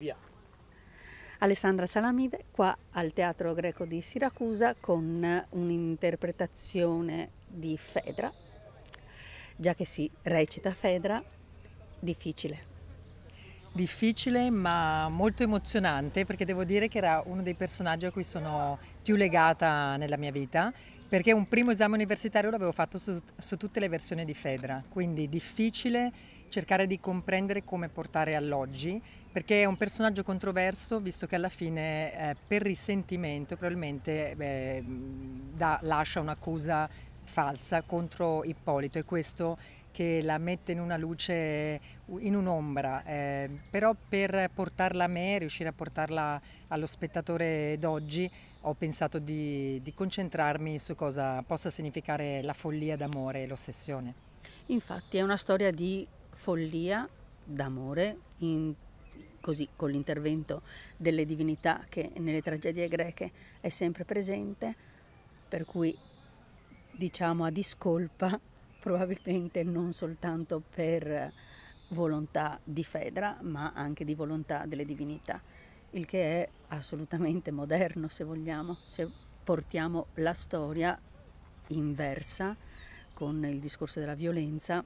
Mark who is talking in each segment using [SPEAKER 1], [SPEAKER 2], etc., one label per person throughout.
[SPEAKER 1] Via. Alessandra Salamide qua al Teatro Greco di Siracusa con un'interpretazione di Fedra, già che si recita
[SPEAKER 2] Fedra, difficile. Difficile ma molto emozionante perché devo dire che era uno dei personaggi a cui sono più legata nella mia vita perché un primo esame universitario l'avevo fatto su, su tutte le versioni di Fedra, quindi difficile cercare di comprendere come portare all'oggi, perché è un personaggio controverso, visto che alla fine eh, per risentimento probabilmente beh, da, lascia un'accusa falsa contro Ippolito e questo che la mette in una luce, in un'ombra, eh, però per portarla a me, riuscire a portarla allo spettatore d'oggi, ho pensato di, di concentrarmi su cosa possa significare la follia d'amore e l'ossessione. Infatti è una storia di follia d'amore in, così con
[SPEAKER 1] l'intervento delle divinità che nelle tragedie greche è sempre presente, per cui diciamo a discolpa probabilmente non soltanto per volontà di Fedra, ma anche di volontà delle divinità, il che è assolutamente moderno se vogliamo, se portiamo la storia inversa con il discorso della violenza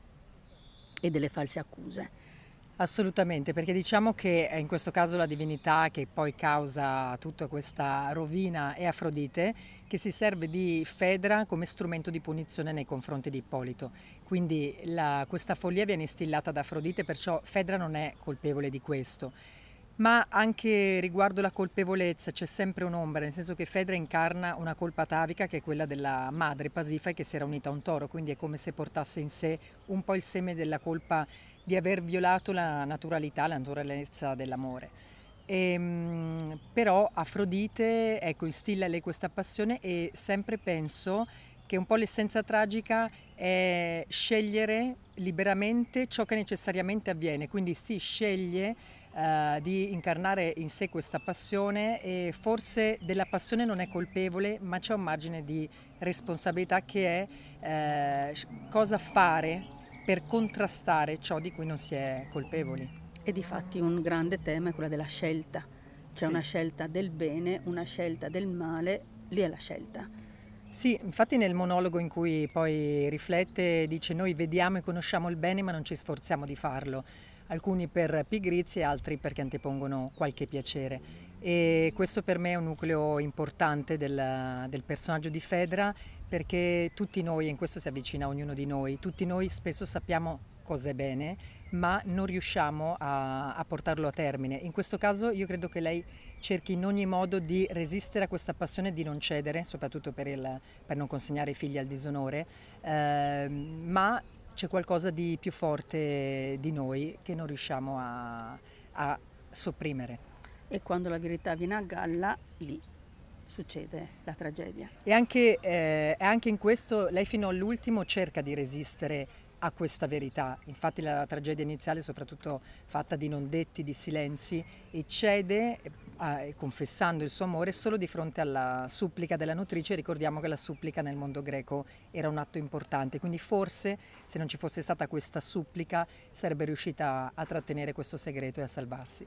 [SPEAKER 2] e delle false accuse. Assolutamente, perché diciamo che eh, in questo caso la divinità che poi causa tutta questa rovina è Afrodite, che si serve di Fedra come strumento di punizione nei confronti di Ippolito. Quindi la, questa follia viene instillata da Afrodite, perciò Fedra non è colpevole di questo. Ma anche riguardo la colpevolezza c'è sempre un'ombra, nel senso che Fedra incarna una colpa atavica che è quella della madre Pasifae che si era unita a un toro, quindi è come se portasse in sé un po' il seme della colpa di aver violato la naturalità, la naturalezza dell'amore. E, ehm, però Afrodite ecco, instilla lei questa passione e sempre penso che un po' l'essenza tragica è scegliere liberamente ciò che necessariamente avviene, quindi si sceglie eh, di incarnare in sé questa passione e forse della passione non è colpevole ma c'è un margine di responsabilità che è eh, cosa fare per contrastare ciò di cui non si è colpevoli. E di fatti un grande tema è quello della
[SPEAKER 1] scelta, c'è sì. una scelta del bene, una scelta del male, lì è la scelta.
[SPEAKER 2] Sì, infatti nel monologo in cui poi riflette dice noi vediamo e conosciamo il bene ma non ci sforziamo di farlo, alcuni per pigrizia e altri perché antepongono qualche piacere. E questo per me è un nucleo importante del, del, personaggio di Fedra perché tutti noi, e in questo si avvicina ognuno di noi, tutti noi spesso sappiamo cose bene, ma non riusciamo a, a, portarlo a termine. In questo caso io credo che lei cerchi in ogni modo di resistere a questa passione di non cedere, soprattutto per, il, per, non consegnare i figli al disonore, eh, ma c'è qualcosa di più forte di noi che non riusciamo a, a sopprimere. E quando la verità viene a galla, lì succede la tragedia. E anche, eh, anche, in questo lei fino all'ultimo cerca di resistere a questa verità. Infatti la tragedia iniziale è soprattutto fatta di non detti, di silenzi e cede eh, eh, confessando il suo amore solo di fronte alla supplica della nutrice. Ricordiamo che la supplica nel mondo greco era un atto importante, quindi forse se non ci fosse stata questa supplica sarebbe riuscita a trattenere questo segreto e a salvarsi.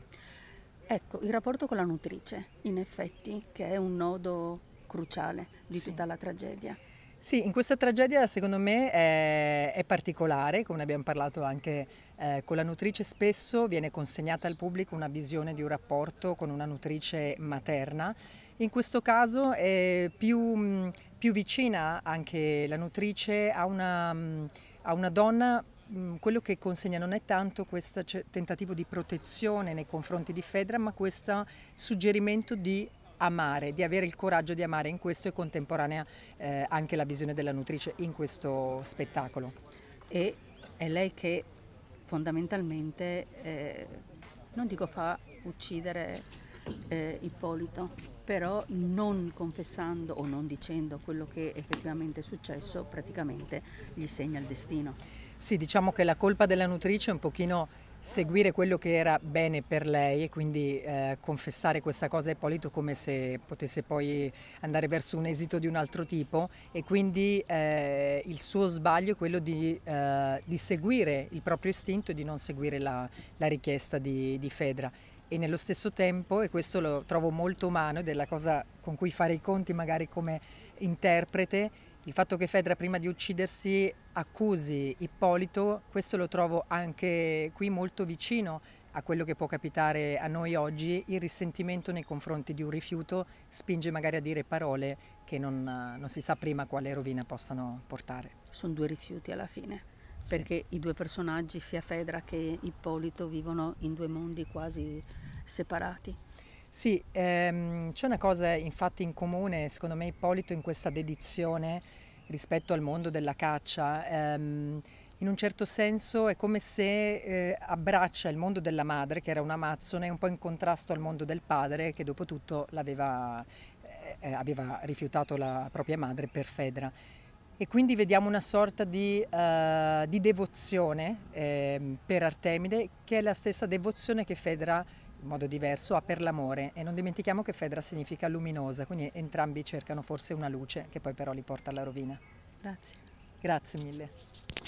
[SPEAKER 1] Ecco, il rapporto con la nutrice, in effetti, che è un nodo cruciale di sì. tutta la tragedia.
[SPEAKER 2] Sì, in questa tragedia secondo me è, è particolare, come abbiamo parlato anche eh, con la nutrice, spesso viene consegnata al pubblico una visione di un rapporto con una nutrice materna. In questo caso è più, mm, più vicina anche la nutrice a una, mm, a una donna mm, quello che consegna non è tanto questo cioè, tentativo di protezione nei confronti di Fedra, ma questo suggerimento di amare, di avere il coraggio di amare in questo e contemporanea eh, anche la visione della nutrice in questo spettacolo. E è lei che fondamentalmente, eh, non dico fa
[SPEAKER 1] uccidere eh, Ippolito, però non confessando o non dicendo
[SPEAKER 2] quello che effettivamente è successo praticamente gli segna il destino. Sì, diciamo che la colpa della nutrice è un pochino seguire quello che era bene per lei e quindi eh, confessare questa cosa a Ippolito come se potesse poi andare verso un esito di un altro tipo e quindi eh, il suo sbaglio è quello di, eh, di, seguire il proprio istinto e di non seguire la, la richiesta di, di Fedra e nello stesso tempo, e questo lo trovo molto umano ed è la cosa con cui fare i conti magari come interprete, il fatto che Fedra prima di uccidersi accusi Ippolito, questo lo trovo anche qui molto vicino a quello che può capitare a noi oggi, il risentimento nei confronti di un rifiuto spinge magari a dire parole che non, non si sa prima quale rovina possano portare. Sono due rifiuti alla fine perché sì. i due personaggi, sia Fedra che Ippolito, vivono in due mondi quasi separati. Sì, ehm, c'è una cosa infatti in comune, secondo me Ippolito in questa dedizione rispetto al mondo della caccia. Ehm, in un certo senso è come se eh, abbraccia il mondo della madre, che era un'amazzone, un po' in contrasto al mondo del padre, che dopo tutto eh, eh, aveva rifiutato la propria madre per Fedra. E quindi vediamo una sorta di, uh, di devozione eh, per Artemide, che è la stessa devozione che Fedra, in modo diverso, ha per l'amore. E non dimentichiamo che Fedra significa luminosa, quindi entrambi cercano forse una luce che poi però li porta alla rovina. Grazie. Grazie mille.